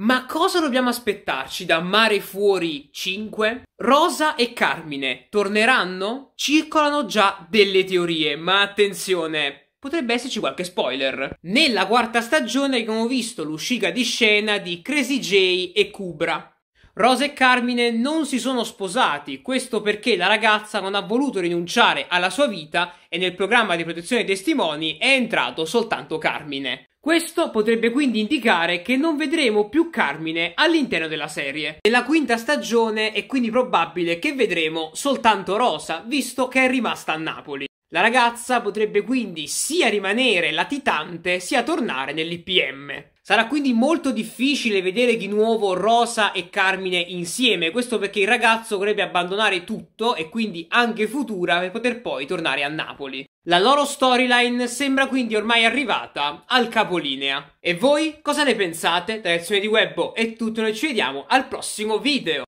Ma cosa dobbiamo aspettarci da Mare Fuori 5? Rosa e Carmine torneranno? Circolano già delle teorie, ma attenzione, potrebbe esserci qualche spoiler. Nella quarta stagione abbiamo visto l'uscita di scena di Crazy Jay e Cubra. Rosa e Carmine non si sono sposati, questo perché la ragazza non ha voluto rinunciare alla sua vita e nel programma di protezione dei testimoni è entrato soltanto Carmine. Questo potrebbe quindi indicare che non vedremo più Carmine all'interno della serie. Nella quinta stagione è quindi probabile che vedremo soltanto Rosa, visto che è rimasta a Napoli. La ragazza potrebbe quindi sia rimanere latitante sia tornare nell'IPM. Sarà quindi molto difficile vedere di nuovo Rosa e Carmine insieme, questo perché il ragazzo vorrebbe abbandonare tutto e quindi anche Futura per poter poi tornare a Napoli. La loro storyline sembra quindi ormai arrivata al capolinea. E voi cosa ne pensate? Da Reazione di Webbo è tutto, noi ci vediamo al prossimo video!